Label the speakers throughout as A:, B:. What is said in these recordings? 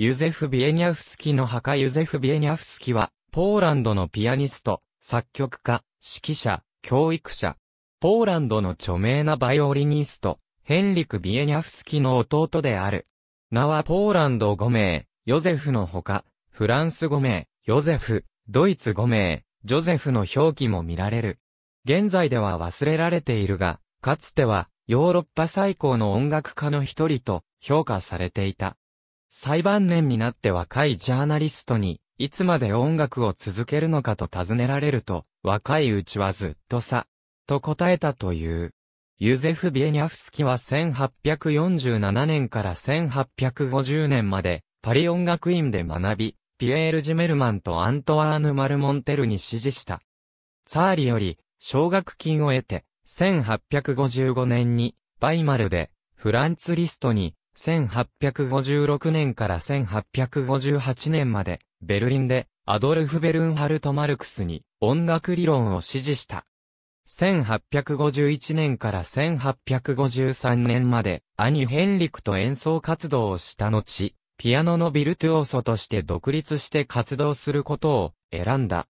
A: ユゼフ・ビエニャフスキの墓ユゼフ・ビエニャフスキは、ポーランドのピアニスト、作曲家、指揮者、教育者。ポーランドの著名なバイオリニスト、ヘンリク・ビエニャフスキの弟である。名はポーランド5名、ヨゼフのほか、フランス5名、ヨゼフ、ドイツ5名、ジョゼフの表記も見られる。現在では忘れられているが、かつては、ヨーロッパ最高の音楽家の一人と評価されていた。最晩年になって若いジャーナリストに、いつまで音楽を続けるのかと尋ねられると、若いうちはずっとさ、と答えたという。ユゼフ・ビエニャフスキは1847年から1850年まで、パリ音楽院で学び、ピエール・ジメルマンとアントワーヌ・マルモンテルに指示した。ァーリより、奨学金を得て、1855年に、バイマルで、フランツ・リストに、1856年から1858年まで、ベルリンで、アドルフ・ベルンハルト・マルクスに、音楽理論を支持した。1851年から1853年まで、兄ヘンリクと演奏活動をした後、ピアノのビルトゥオーソとして独立して活動することを選んだ。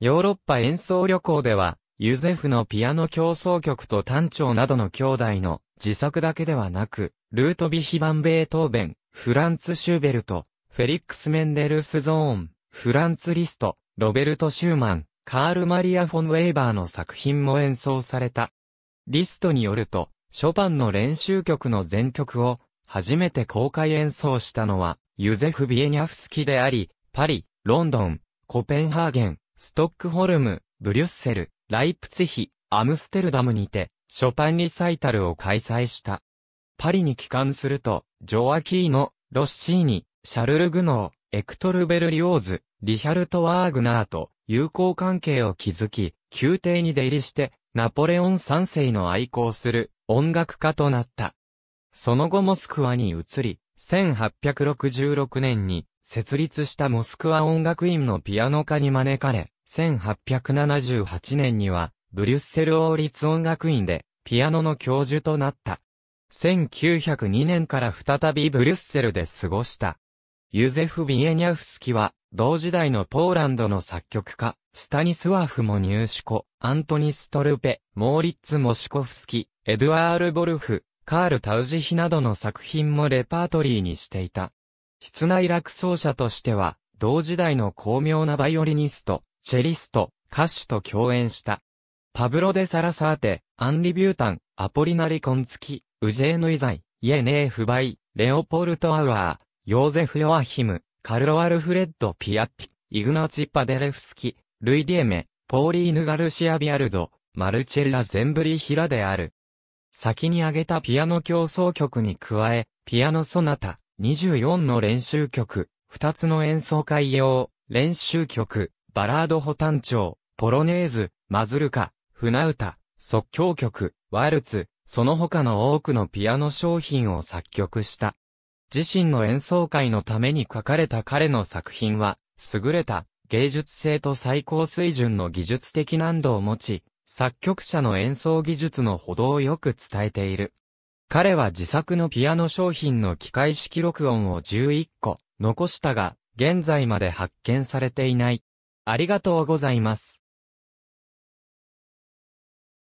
A: ヨーロッパ演奏旅行では、ユゼフのピアノ競争曲と単調などの兄弟の自作だけではなく、ルートビヒ・バン・ベートーベン、フランツ・シューベルト、フェリックス・メンデルス・ゾーン、フランツ・リスト、ロベルト・シューマン、カール・マリア・フォン・ウェイバーの作品も演奏された。リストによると、ショパンの練習曲の全曲を、初めて公開演奏したのは、ユゼフ・ビエニャフスキであり、パリ、ロンドン、コペンハーゲン、ストックホルム、ブリュッセル、ライプツヒ、アムステルダムにて、ショパンリサイタルを開催した。パリに帰還すると、ジョアキーノ、ロッシーニ、シャルル・グノー、エクトル・ベルリオーズ、リヒャルト・ワーグナーと友好関係を築き、宮廷に出入りして、ナポレオン3世の愛好する音楽家となった。その後モスクワに移り、1866年に設立したモスクワ音楽院のピアノ科に招かれ、1878年にはブリュッセル王立音楽院でピアノの教授となった。1902年から再びブリュッセルで過ごした。ユゼフ・ビエニャフスキは、同時代のポーランドの作曲家、スタニスワフも入シコ、アントニストルペ、モーリッツ・モシコフスキ、エドワール・ボルフ、カール・タウジヒなどの作品もレパートリーにしていた。室内楽奏者としては、同時代の巧妙なバイオリニスト、チェリスト、歌手と共演した。パブロ・デ・サラサーテ、アンリ・ビュータン、アポリナリ・コンツキ、ウジェーヌイザイ、イエネーフバイ、レオポルト・アワー、ヨーゼフ・ヨアヒム、カルロ・アルフレッド・ピアッティ、イグナチ・パデレフスキ、ルイ・ディエメ、ポーリーヌ・ガルシア・ビアルド、マルチェラ・ゼンブリ・ヒラである。先に挙げたピアノ競争曲に加え、ピアノ・ソナタ、24の練習曲、2つの演奏会用、練習曲、バラード・ホタンチョウ、ポロネーズ、マズルカ、船歌、即興曲、ワルツ、その他の多くのピアノ商品を作曲した。自身の演奏会のために書かれた彼の作品は、優れた芸術性と最高水準の技術的難度を持ち、作曲者の演奏技術の歩道をよく伝えている。彼は自作のピアノ商品の機械式録音を11個残したが、現在まで発見されていない。ありがとうございます。